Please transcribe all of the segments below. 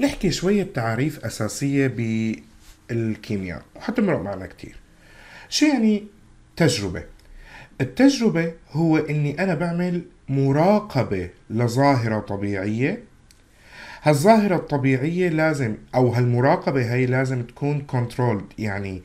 نحكي شوية تعاريف أساسية بالكيمياء وحتمرق معنا كتير شو يعني تجربة؟ التجربة هو إني أنا بعمل مراقبة لظاهرة طبيعية هالظاهرة الطبيعية لازم أو هالمراقبة هي لازم تكون كنترول يعني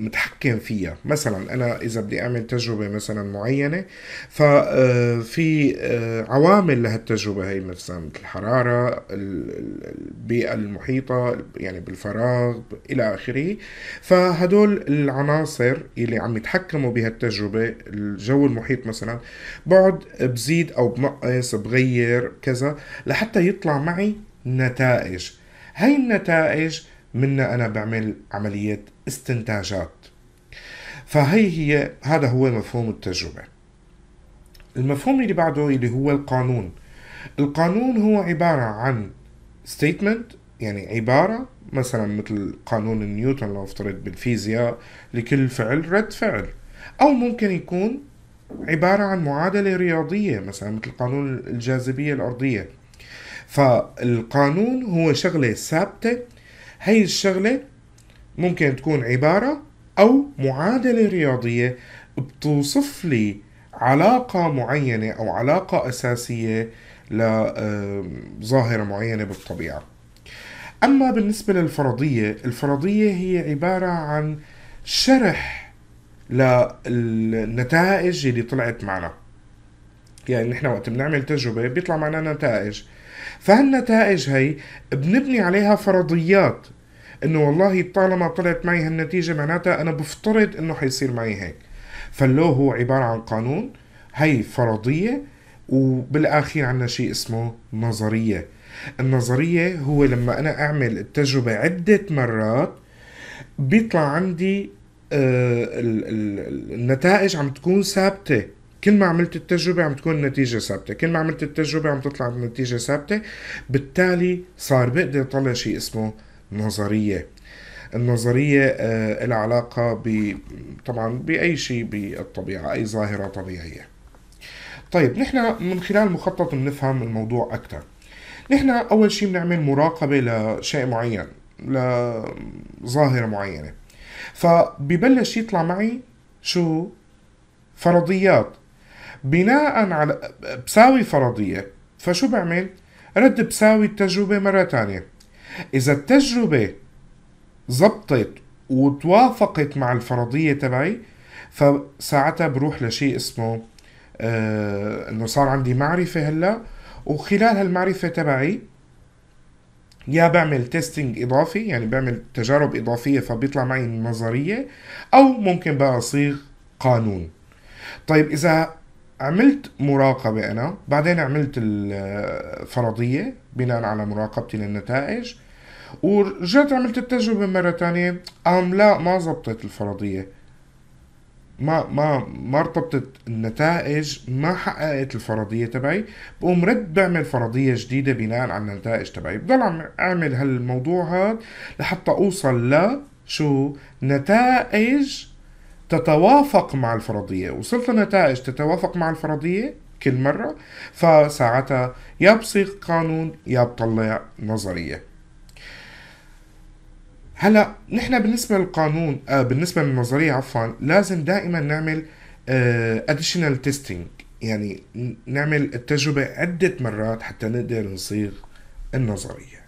متحكم فيها مثلا أنا إذا بدي أعمل تجربة مثلا معينة ففي آه، آه، عوامل لهالتجربة هي مثلا مثل الحرارة البيئة المحيطة يعني بالفراغ إلى آخره فهدول العناصر اللي عم يتحكموا بهالتجربة الجو المحيط مثلا بقعد بزيد أو بنقص بغير كذا لحتى يطلع معي نتائج هاي النتائج منا أنا بعمل عملية استنتاجات فهي هي هذا هو مفهوم التجربة المفهوم اللي بعده اللي هو القانون القانون هو عبارة عن statement يعني عبارة مثلا مثل قانون نيوتن لو افترض بالفيزياء لكل فعل رد فعل أو ممكن يكون عبارة عن معادلة رياضية مثلا مثل قانون الجاذبية الأرضية فالقانون هو شغلة ثابتة هاي الشغلة ممكن تكون عبارة أو معادلة رياضية بتوصف لي علاقة معينة أو علاقة أساسية لظاهرة معينة بالطبيعة أما بالنسبة للفرضية الفرضية هي عبارة عن شرح للنتائج اللي طلعت معنا يعني نحن وقت بنعمل تجربة بيطلع معنا نتائج فهالنتائج هي بنبني عليها فرضيات انه والله طالما طلعت معي هالنتيجه معناتها انا بفترض انه حيصير معي هيك فاللو هو عباره عن قانون هي فرضيه وبالاخير عندنا شيء اسمه نظريه النظريه هو لما انا اعمل التجربه عده مرات بيطلع عندي آه، النتائج عم تكون ثابته كل ما عملت التجربة عم تكون النتيجة ثابتة كل ما عملت التجربة عم تطلع بنتيجة ثابتة بالتالي صار بقدر طلع شيء اسمه نظرية النظرية آه علاقة ب... طبعا بأي شيء بالطبيعة أي ظاهرة طبيعية طيب نحن من خلال مخطط بنفهم الموضوع أكثر نحن أول شيء بنعمل مراقبة لشيء معين لظاهرة معينة فبيبلش يطلع معي شو فرضيات بناء على بساوي فرضية فشو بعمل؟ رد بساوي التجربة مرة تانية إذا التجربة زبطت وتوافقت مع الفرضية تبعي فساعتها بروح لشيء اسمه آه انه صار عندي معرفة هلا وخلال هالمعرفة تبعي يا بعمل تيستينج اضافي يعني بعمل تجارب اضافيه فبيطلع معي نظريه او ممكن بقى اصيغ قانون طيب اذا عملت مراقبة أنا بعدين عملت الفرضية بناء على مراقبتي للنتائج ورجعت عملت التجربة مرة تانية أم لا ما زبطت الفرضية ما ما ما ارتبطت النتائج ما حققت الفرضية تبعي بقوم رد بعمل فرضية جديدة بناء على النتائج تبعي بضل عم اعمل هالموضوع هاد لحتى اوصل ل شو نتائج تتوافق مع الفرضية وصلت لنتائج تتوافق مع الفرضية كل مرة فساعتها يا بصيغ قانون يا بطلع نظرية هلا نحن بالنسبة للقانون آه بالنسبة للنظرية عفوا لازم دائما نعمل اديشنال آه تيستينج يعني نعمل التجربة عدة مرات حتى نقدر نصيغ النظرية